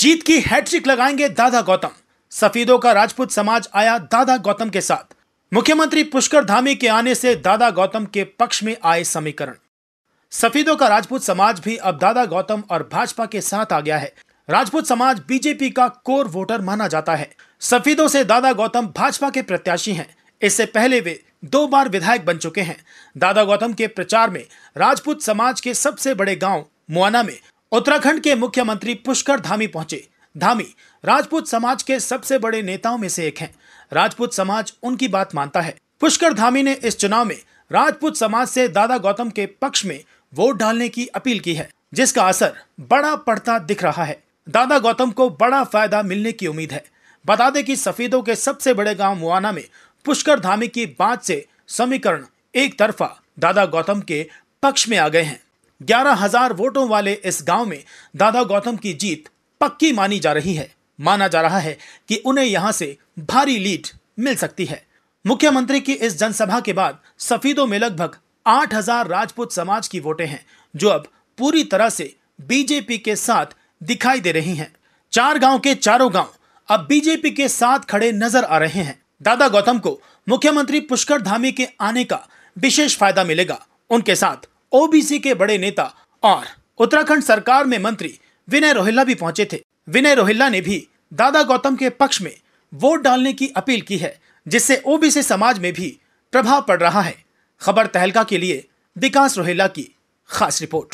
जीत की हैट्रिक लगाएंगे दादा गौतम सफेदों का राजपूत समाज आया दादा गौतम के साथ मुख्यमंत्री पुष्कर धामी के आने से दादा गौतम के पक्ष में आए समीकरण सफेदों का राजपूत समाज भी अब दादा गौतम और भाजपा के साथ आ गया है राजपूत समाज बीजेपी का कोर वोटर माना जाता है सफेदों से दादा गौतम भाजपा के प्रत्याशी हैं इससे पहले वे दो बार विधायक बन चुके हैं दादा गौतम के प्रचार में राजपूत समाज के सबसे बड़े गांव मुआना में उत्तराखंड के मुख्यमंत्री पुष्कर धामी पहुंचे धामी राजपूत समाज के सबसे बड़े नेताओं में से एक हैं राजपूत समाज उनकी बात मानता है पुष्कर धामी ने इस चुनाव में राजपूत समाज से दादा गौतम के पक्ष में वोट डालने की अपील की है जिसका असर बड़ा पड़ता दिख रहा है दादा गौतम को बड़ा फायदा मिलने की उम्मीद है बता दें कि सफेदों के सबसे बड़े गांव मुआना में पुष्कर धामी की बात से समीकरण एक तरफा दादा गौतम के पक्ष में आ गए हैं ग्यारह हजार वोटों वाले इस गांव में दादा गौतम की जीत पक्की मानी जा रही है माना जा रहा है कि उन्हें यहां से भारी लीड मिल सकती है मुख्यमंत्री की इस जनसभा के बाद सफीदों में लगभग हजार राजपूत समाज की वोटें हैं जो अब पूरी तरह से बीजेपी के साथ दिखाई दे रही हैं। चार गांव के चारों गांव अब बीजेपी के साथ खड़े नजर आ रहे हैं दादा गौतम को मुख्यमंत्री पुष्कर धामी के आने का विशेष फायदा मिलेगा उनके साथ ओबीसी के बड़े नेता और उत्तराखंड सरकार में मंत्री विनय रोहिल्ला भी पहुंचे थे विनय रोहिल्ला ने भी दादा गौतम के पक्ष में वोट डालने की अपील की है जिससे ओबीसी समाज में भी प्रभाव पड़ रहा है खबर तहलका के लिए विकास रोहिल्ला की खास रिपोर्ट